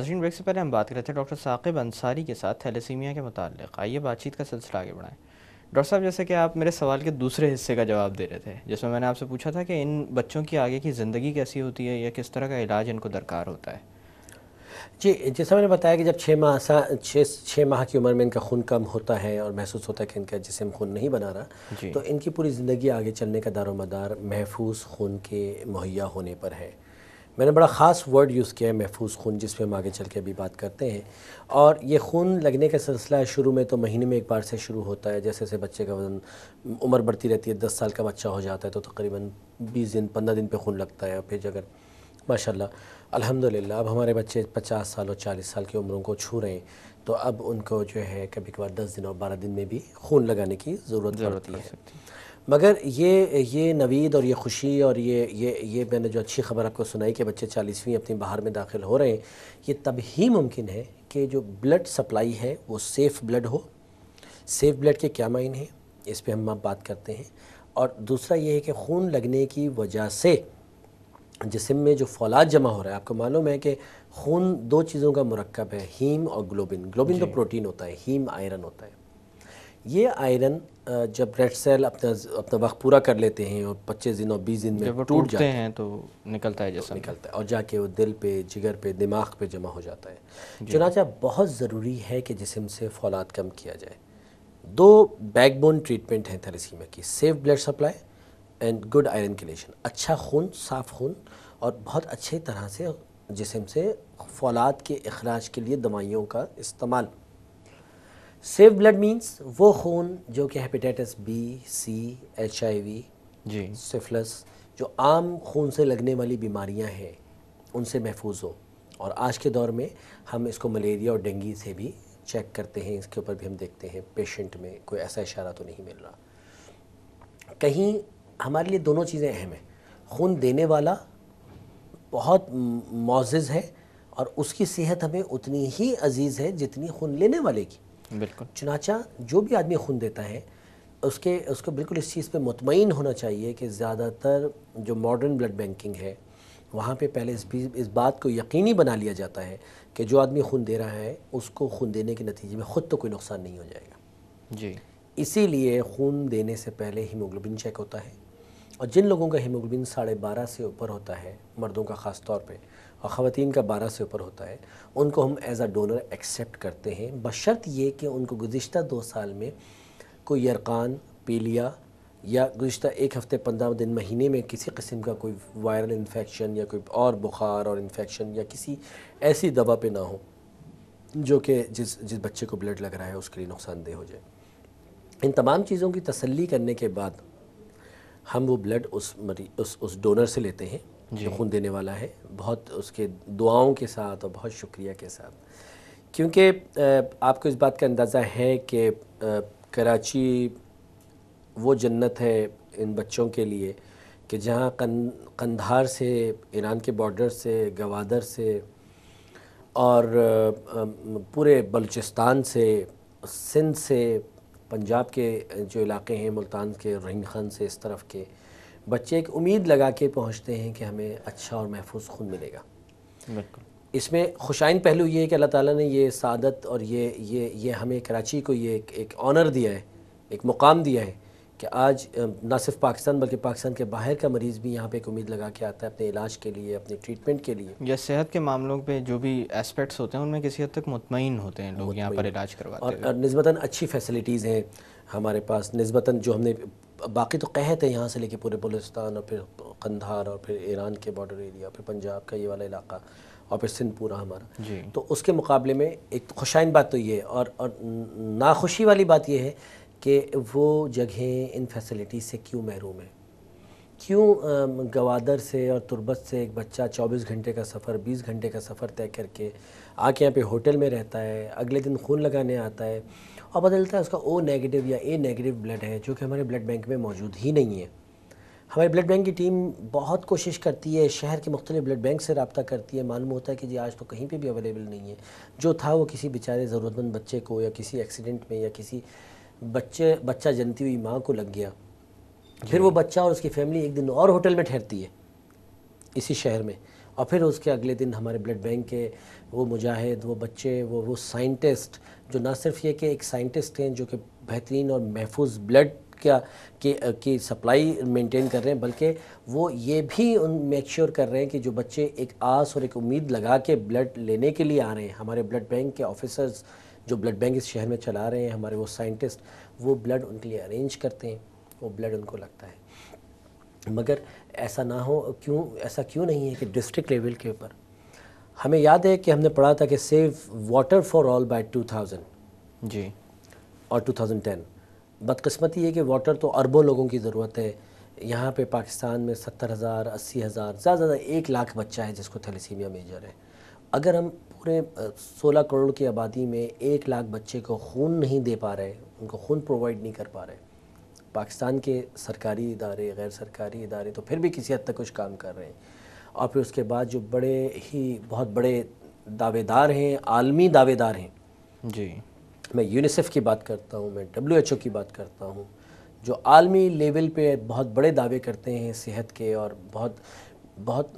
नाजरीन ब्रेक से पहले हम बात कर रहे थे डॉक्टर साकिब अंसारी के साथ थैलेसीमिया के मतलब आइए बातचीत का सिलसिला आगे बढ़ाएं डॉक्टर साहब जैसे कि आप मेरे सवाल के दूसरे हिस्से का जवाब दे रहे थे जिसमें मैंने आपसे पूछा था कि इन बच्चों की आगे की ज़िंदगी कैसी होती है या किस तरह का इलाज इनको दरकार होता है जी जैसा मैंने बताया कि जब छः माह छः छः माह की उम्र में इनका खून कम होता है और महसूस होता है कि इनका जिसम खून नहीं बना रहा तो इनकी पूरी ज़िंदगी आगे चलने का दारोमदार महफूज खून के मुहैया होने पर है मैंने बड़ा ख़ास वर्ड यूज़ किया है महफूज खून जिस पर हम आगे चल के अभी बात करते हैं और ये खून लगने का सिलसिला शुरू में तो महीने में एक बार से शुरू होता है जैसे जैसे बच्चे का वज़न उम्र बढ़ती रहती है दस साल का बच्चा हो जाता है तो तकरीबन बीस दिन पंद्रह दिन पर खून लगता है और फिर अगर माशा अलहमदिल्ला अब हमारे बच्चे पचास साल और चालीस साल की उम्रों को छू रहे हैं तो अब उनको जो है कभी कभार दस दिन और बारह दिन में भी खून लगाने की ज़रूरत पड़ती है मगर ये ये नवीद और ये खुशी और ये ये ये मैंने जो अच्छी खबर आपको सुनाई कि बच्चे चालीसवीं अपनी बाहर में दाखिल हो रहे हैं ये तब ही मुमकिन है कि जो ब्लड सप्लाई है वो सेफ़ ब्लड हो सेफ़ ब्लड के क्या मायने हैं इस पर हम आप बात करते हैं और दूसरा ये है कि खून लगने की वजह से जिसम में जो फौलाद जमा हो रहा है आपको मालूम है कि खून दो चीज़ों का मरकब है हीम और ग्लोबिन ग्लोबिन तो प्रोटीन होता है हीम आयरन होता है ये आयरन जब रेड सेल अपना अपना वक्त पूरा कर लेते हैं और पच्चीस दिन और बीस दिन में टूट जाते हैं तो निकलता है तो जैसा तो निकलता है और जाके वो दिल पे जिगर पे दिमाग पे जमा हो जाता है चनाचा बहुत ज़रूरी है कि जिसम से फौलाद कम किया जाए दो बैकबोन ट्रीटमेंट हैं थैलेसीमिया की safe blood supply and good iron chelation अच्छा खून साफ़ खून और बहुत अच्छे तरह से जिसम से फौलाद के अखराज के लिए दवाइयों का इस्तेमाल सेफ ब्लड मीन्स वो खून जो कि hepatitis B C H I V G syphilis जो आम खून से लगने वाली बीमारियां हैं उनसे महफूज हो और आज के दौर में हम इसको मलेरिया और डेंगी से भी चेक करते हैं इसके ऊपर भी हम देखते हैं पेशेंट में कोई ऐसा इशारा तो नहीं मिल रहा कहीं हमारे लिए दोनों चीज़ें अहम हैं खून देने वाला बहुत मोज़ है और उसकी सेहत हमें उतनी ही अजीज़ है जितनी खून लेने वाले की बिल्कुल चुनाचा जो भी आदमी खून देता है उसके उसको बिल्कुल इस चीज़ पे मुतमिन होना चाहिए कि ज़्यादातर जो मॉडर्न ब्लड बैंकिंग है वहाँ पे पहले इस भी इस बात को यकीनी बना लिया जाता है कि जो आदमी खून दे रहा है उसको खून देने के नतीजे में ख़ुद तो कोई नुकसान नहीं हो जाएगा जी इसीलिए खून देने से पहले हीमोग्लोबिन चेक होता है और जिन लोगों का हीमोग्लोबिन साढ़े बारह से ऊपर होता है मर्दों का ख़ास तौर पर और ख़वान का बारह से ऊपर होता है उनको हम एज़ आ डोनर एक्सेप्ट करते हैं बशर्त ये कि उनको गुज्त दो साल में कोई यरकान पीलिया या गुज्त एक हफ़्ते पंद्रह दिन महीने में किसी किस्म का कोई वायरल इन्फेक्शन या कोई और बुखार और इन्फेक्शन या किसी ऐसी दवा पे ना हो जो कि जिस जिस बच्चे को ब्लड लग रहा है उसके लिए नुकसानदेह हो जाए इन तमाम चीज़ों की तसल्ली करने के बाद हम वो ब्लड उस मरी उस उस डोनर से लेते हैं जो खून देने वाला है बहुत उसके दुआओं के साथ और बहुत शुक्रिया के साथ क्योंकि आपको इस बात का अंदाज़ा है कि कराची वो जन्नत है इन बच्चों के लिए कि जहाँ कंधार से ईरान के बॉर्डर से गवादर से और पूरे बलूचिस्तान से सिंध से पंजाब के जो इलाके हैं मुल्तान के रहीन खान से इस तरफ के बच्चे एक उम्मीद लगा के पहुँचते हैं कि हमें अच्छा और महफूज खून मिलेगा बिल्कुल इसमें खुशाइन पहलू ये है कि अल्लाह ताला ने ये सादत और ये ये ये हमें कराची को ये एक, एक ऑनर दिया है एक मुकाम दिया है कि आज ना सिर्फ पाकिस्तान बल्कि पाकिस्तान के बाहर का मरीज़ भी यहाँ पे एक उम्मीद लगा के आता है अपने इलाज के लिए अपने ट्रीटमेंट के लिए या सेहत के मामलों पे जो भी एस्पेक्ट्स होते हैं उनमें किसी हद तक मुतमिन होते हैं लोग यहाँ पर इलाज करवाते और, हैं और नस्बता अच्छी फैसिलिटीज़ हैं हमारे पास नस्बता जो हमने बाकी तो कहते हैं यहाँ से लेके पूरे बलुस्तान और फिर कंधार और फिर ईरान के बॉर्डर एरिया फिर पंजाब का ये वाला इलाका और फिर सिंध पूरा हमारा तो उसके मुकाबले में एक तो खुशाइन बात तो ये है और, और नाखुशी वाली बात ये है कि वो जगहें इन फैसिलिटी से क्यों महरूम है क्यों गवादर से और तुरबत से एक बच्चा 24 घंटे का सफ़र 20 घंटे का सफ़र तय करके आके यहाँ पे होटल में रहता है अगले दिन खून लगाने आता है और पता चलता है उसका ओ नेगेटिव या ए नेगेटिव ब्लड है जो कि हमारे ब्लड बैंक में मौजूद ही नहीं है हमारे ब्लड बैंक की टीम बहुत कोशिश करती है शहर के मुख्तलिफ ब्लड बैंक से रबता करती है मालूम होता है कि जी आज तो कहीं पे भी अवेलेबल नहीं है जो था वो किसी बेचारे ज़रूरतमंद बच्चे को या किसी एक्सीडेंट में या किसी बच्चे बच्चा जनती हुई माँ को लग गया फिर वो बच्चा और उसकी फैमिली एक दिन और होटल में ठहरती है इसी शहर में और फिर उसके अगले दिन हमारे ब्लड बैंक के वो मुजाहिद वो बच्चे वो वो साइंटिस्ट जो ना सिर्फ ये कि एक साइंटिस्ट हैं जो कि बेहतरीन और महफूज ब्लड क्या की की सप्लाई मेंटेन कर रहे हैं बल्कि वो ये भी उन मेक श्योर कर रहे हैं कि जो बच्चे एक आस और एक उम्मीद लगा के ब्लड लेने के लिए आ रहे हैं हमारे ब्लड बैंक के ऑफिसर्स जो ब्लड बैंक इस शहर में चला रहे हैं हमारे वो साइंटिस्ट वो ब्लड उनके लिए अरेंज करते हैं वो ब्लड उनको लगता है मगर ऐसा ना हो क्यों ऐसा क्यों नहीं है कि डिस्ट्रिक्ट लेवल के ऊपर हमें याद है कि हमने पढ़ा था कि save water for all by 2000 जी और 2010 बदकस्मती है कि वाटर तो अरबों लोगों की ज़रूरत है यहाँ पे पाकिस्तान में सत्तर हज़ार अस्सी हज़ार ज़्यादा ज़्यादा एक लाख बच्चा है जिसको थैलीसीमिया मेजर है अगर हम पूरे सोलह करोड़ की आबादी में एक लाख बच्चे को खून नहीं दे पा रहे उनको खून प्रोवाइड नहीं कर पा रहे पाकिस्तान के सरकारी इदारे गैर सरकारी इदारे तो फिर भी किसी हद तक कुछ काम कर रहे हैं और फिर उसके बाद जो बड़े ही बहुत बड़े दावेदार हैं आलमी दावेदार हैं जी मैं यूनिसेफ की बात करता हूँ मैं डब्ल्यू की बात करता हूँ जो आलमी लेवल पे बहुत बड़े दावे करते हैं सेहत के और बहुत बहुत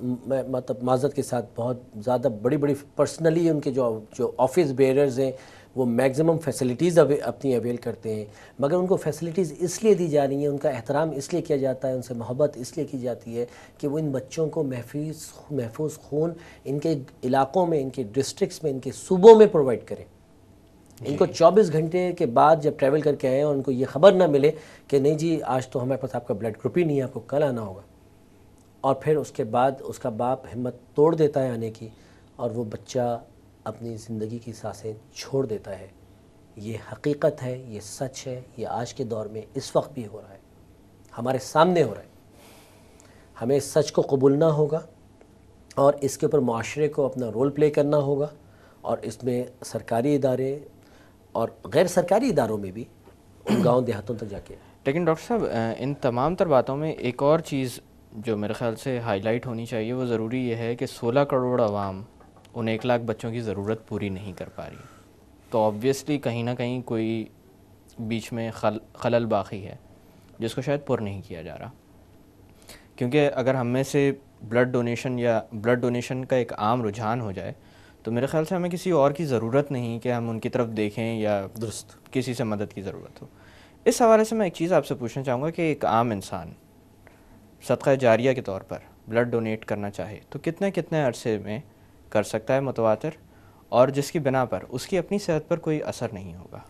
मतलब माजत के साथ बहुत ज़्यादा बड़ी बड़ी पर्सनली उनके जो जो ऑफिस बेयरर्स हैं वो मैक्सिमम फैसिलिटीज़ अवे अपनी अवेल करते हैं मगर उनको फैसिलिटीज़ इसलिए दी जा रही हैं उनका एहतराम इसलिए किया जाता है उनसे मोहब्बत इसलिए की जाती है कि वो इन बच्चों को महफूज महफूज खून इनके इलाकों में इनके डिस्ट्रिक्स में इनके सूबों में प्रोवाइड करें इनको 24 घंटे के बाद जब ट्रैवल करके आए और उनको ये खबर ना मिले कि नहीं जी आज तो हमारे पास आपका ब्लड ग्रुप ही नहीं है आपको कल आना होगा और फिर उसके बाद उसका बाप हिम्मत तोड़ देता है आने की और वो बच्चा अपनी ज़िंदगी की सांसें छोड़ देता है ये हकीकत है ये सच है ये आज के दौर में इस वक्त भी हो रहा है हमारे सामने हो रहा है हमें इस सच को कबूलना होगा और इसके ऊपर माशरे को अपना रोल प्ले करना होगा और इसमें सरकारी इदारे और गैर सरकारी इदारों में भी गाँव देहातों तक जाके लेकिन डॉक्टर साहब इन तमाम तर बातों में एक और चीज़ जो मेरे ख्याल से हाईलाइट होनी चाहिए वो ज़रूरी ये है कि 16 करोड़ आवाम उन एक लाख बच्चों की ज़रूरत पूरी नहीं कर पा रही तो ऑब्वियसली कहीं ना कहीं कोई बीच में खल खलल बाकी है जिसको शायद पुर नहीं किया जा रहा क्योंकि अगर हम में से ब्लड डोनेशन या ब्लड डोनेशन का एक आम रुझान हो जाए तो मेरे ख्याल से हमें किसी और की ज़रूरत नहीं कि हम उनकी तरफ देखें या दुरुस्त किसी से मदद की ज़रूरत हो इस हवाले से मैं एक चीज़ आपसे पूछना चाहूँगा कि एक आम इंसान सदका जारिया के तौर पर ब्लड डोनेट करना चाहे तो कितने कितने अरसे में कर सकता है मुतवातर और जिसकी बिना पर उसकी अपनी सेहत पर कोई असर नहीं होगा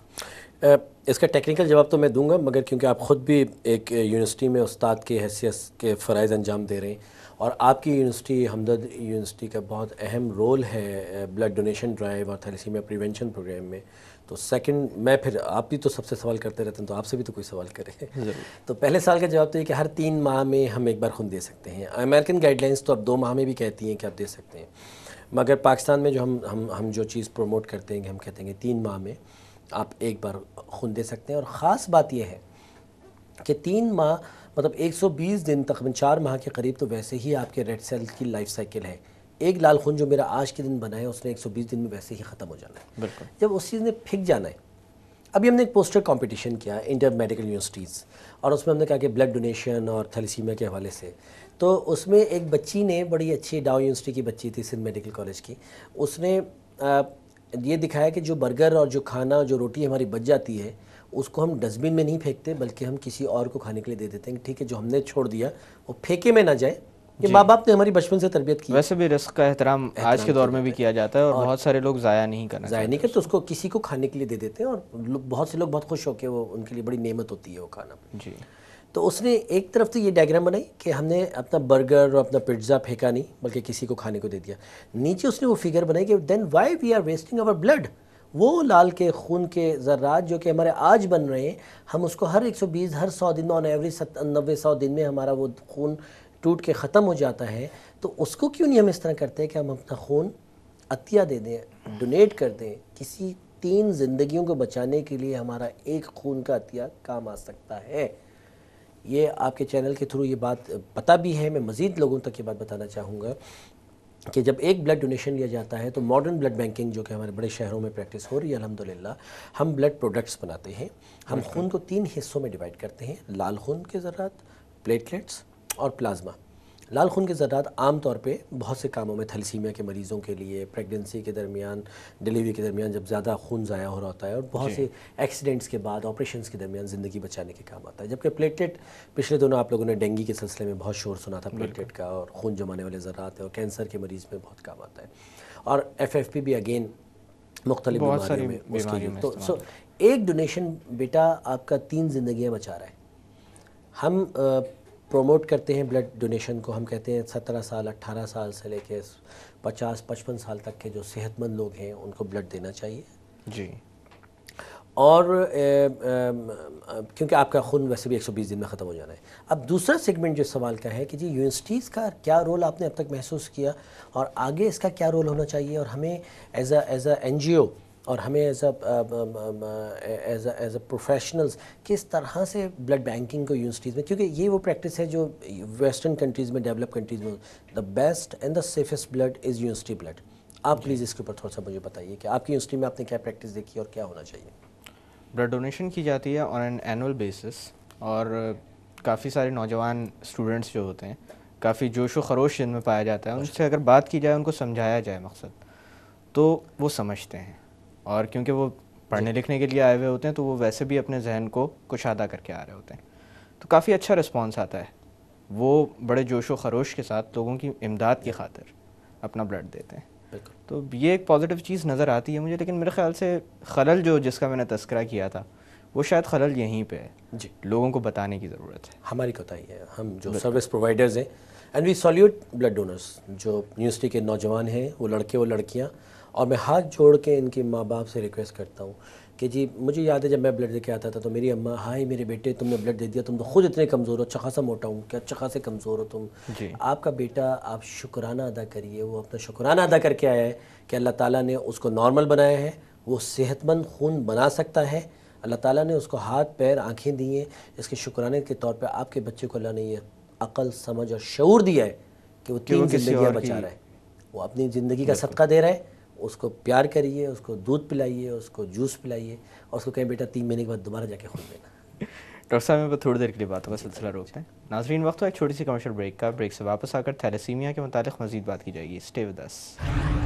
इसका टेक्निकल जवाब तो मैं दूंगा मगर क्योंकि आप ख़ुद भी एक यूनिवर्सिटी में उस्ताद की हैसियत के फ़रज़ अंजाम दे रहे हैं और आपकी यूनिवर्सिटी हमदर्द यूनिवर्सिटी का बहुत अहम रोल है ब्लड डोनेशन ड्राइव और थैलेसीमिया प्रिवेंशन प्रोग्राम में तो सेकंड मैं फिर आप भी तो सबसे सवाल करते रहते हैं तो आपसे भी तो कोई सवाल करें तो पहले साल का जवाब तो ये कि हर तीन माह में हम एक बार खुद दे सकते हैं अमेरिकन गाइडलाइंस तो अब दो माह में भी कहती हैं कि आप दे सकते हैं मगर पाकिस्तान में जो हम हम हम जो चीज़ प्रमोट करते हैं कि हम कहते हैं कि तीन माह में आप एक बार खून दे सकते हैं और ख़ास बात यह है कि तीन माह मतलब 120 दिन तकरीबन चार माह के करीब तो वैसे ही आपके रेड सेल की लाइफ साइकिल है एक लाल खून जो मेरा आज के दिन बना है उसने 120 दिन में वैसे ही ख़त्म हो जाना है जब उस चीज़ ने फिक जाना है अभी हमने एक पोस्टर कंपटीशन किया इंटर मेडिकल यूनिवर्सिटीज़ और उसमें हमने कहा कि ब्लड डोनेशन और थैलीसीमिया के हवाले से तो उसमें एक बच्ची ने बड़ी अच्छी डाउ यूनिवर्सिटी की बच्ची थी सिंध मेडिकल कॉलेज की उसने ये दिखाया कि जो बर्गर और जो खाना जो रोटी हमारी बच जाती है उसको हम डस्टबिन में नहीं फेंकते बल्कि हम किसी और को खाने के लिए दे देते हैं ठीक है जो हमने छोड़ दिया वो फेंके में ना जाए कि माँ बाप ने हमारी बचपन से तरबियत की वैसे भी रिस्क का एहतराम आज के दौर में भी किया जाता है और, और बहुत सारे लोग ज़ाया नहीं करना ज़ाया नहीं करते तो उसको किसी को खाने के लिए दे देते हैं और बहुत से लोग बहुत खुश होकर वो उनके लिए बड़ी नेमत होती है वो खाना जी तो उसने एक तरफ तो ये डायग्राम बनाई कि हमने अपना बर्गर और अपना पिज्ज़ा फेंका नहीं बल्कि किसी को खाने को दे दिया नीचे उसने वो फिगर बनाई कि then why we are wasting our blood वो लाल के खून के जर्रात जो कि हमारे आज बन रहे हैं हम उसको हर 120 हर 100 दिन में ऑन एवरेज नब्बे सौ दिन में हमारा वो खून टूट के ख़त्म हो जाता है तो उसको क्यों नहीं हम इस तरह करते हैं कि हम अपना खून अतिया दे दें डोनेट कर दें किसी तीन जिंदगियों को बचाने के लिए हमारा एक खून का अतिया काम आ सकता है ये आपके चैनल के थ्रू ये बात पता भी है मैं मज़ीद लोगों तक ये बात बताना चाहूँगा कि जब एक ब्लड डोनेशन लिया जाता है तो मॉडर्न ब्लड बैंकिंग जो कि हमारे बड़े शहरों में प्रैक्टिस हो रही है अलहमदिल्ला हम ब्लड प्रोडक्ट्स बनाते हैं हम खून को तीन हिस्सों में डिवाइड करते हैं लाल खून के ज़रात प्लेटलेट्स और प्लाज्मा लाल खून के ज़रात आम तौर पे बहुत से कामों में थलसीमिया के मरीज़ों के लिए प्रेगनेंसी के दरमियान डिलीवरी के दरमियान जब ज़्यादा खून ज़ाया हो रहा होता है और बहुत से एक्सीडेंट्स के बाद ऑपरेशन के दरमियान ज़िंदगी बचाने के काम आता है जबकि प्लेटलेट पिछले दोनों आप लोगों ने डेंगू के सिलसिले में बहुत शोर सुना था प्लेटलेट का और खून जमाने वाले ज़रात है और कैंसर के मरीज़ में बहुत काम आता है और एफ भी अगेन मुख्तलि बीमारियों में उसके तो सो एक डोनेशन बेटा आपका तीन जिंदगियाँ बचा रहा है हम प्रोमोट करते हैं ब्लड डोनेशन को हम कहते हैं सत्रह साल अट्ठारह साल से लेके पचास पचपन साल तक के जो सेहतमंद लोग हैं उनको ब्लड देना चाहिए जी और क्योंकि आपका खून वैसे भी 120 दिन में ख़त्म हो जाना है अब दूसरा सेगमेंट जो सवाल का है कि जी यूनिवर्सिटीज़ का क्या रोल आपने अब तक महसूस किया और आगे इसका क्या रोल होना चाहिए और हमें as as N G O और हमें as as as a professionals किस तरह से ब्लड बैंकिंग को यूनिवर्सिटीज़ में क्योंकि ये वो प्रैक्टिस है जो वेस्टर्न कंट्रीज़ में डेवलप कंट्रीज़ में the best and the safest blood is university blood आप प्लीज़ इसके ऊपर थोड़ा सा मुझे बताइए कि आपकी यूनिवर्सिटी में आपने क्या प्रैक्टिस देखी और क्या होना चाहिए ब्लड डोनेशन की जाती है ऑन एन एनुअल बेसिस और काफ़ी सारे नौजवान स्टूडेंट्स जो होते हैं काफ़ी जोश व खरोश इनमें पाया जाता है उनसे अगर बात की जाए उनको समझाया जाए मकसद तो वो समझते हैं और क्योंकि वो पढ़ने लिखने के लिए आए हुए होते हैं तो वो वैसे भी अपने जहन को कुशादा करके आ रहे होते हैं तो काफ़ी अच्छा रिस्पॉन्स आता है वो बड़े जोश व खरोश के साथ लोगों की इमदाद की खातिर अपना ब्लड देते हैं तो ये एक पॉजिटिव चीज़ नज़र आती है मुझे लेकिन मेरे ख्याल से खलल जो जिसका मैंने तस्करा किया था वो शायद खलल यहीं पे है जी लोगों को बताने की ज़रूरत है हमारी कोताही है हम जो सर्विस प्रोवाइडर्स हैं and we salute blood donors जो यूनिवर्सिटी के नौजवान हैं वो लड़के और लड़कियाँ और मैं हाथ जोड़ के इनके माँ बाप से रिक्वेस्ट करता हूँ कि जी मुझे याद है जब मैं ब्लड दे के आता था तो मेरी अम्मा हाय मेरे बेटे तुमने ब्लड दे दिया तुम तो खुद इतने कमज़ोर हो अच्छा खासा मोटा हूँ क्या अच्छा खासे कमज़ोर हो तुम जी। आपका बेटा आप शुक्राना अदा करिए वो अपना शुक्राना अदा करके आया है कि अल्लाह ताला ने उसको नॉर्मल बनाया है वो सेहतमंद खून बना सकता है अल्लाह ताली ने उसको हाथ पैर आँखें दी हैं इसके शुक्राने के तौर पर आपके बच्चे को अल्लाह ने यह अकल समझ और शूर दिया है कि वो तीन जिंदगी बचा रहा है वो अपनी ज़िंदगी का सदका दे रहा है उसको प्यार करिए उसको दूध पिलाइए उसको जूस पिलाइए और उसको कहें बेटा तीन महीने के बाद दोबारा जाके खोल देना डॉक्टर साहब मैं थोड़ी देर के लिए बातों का सिलसिला रोकते हैं नाजरीन वक्त तो एक छोटी सी कमर्शियल ब्रेक का ब्रेक से वापस आकर थैलेसीमिया के मुतालिक मजीद बात की जाएगी स्टे विद अस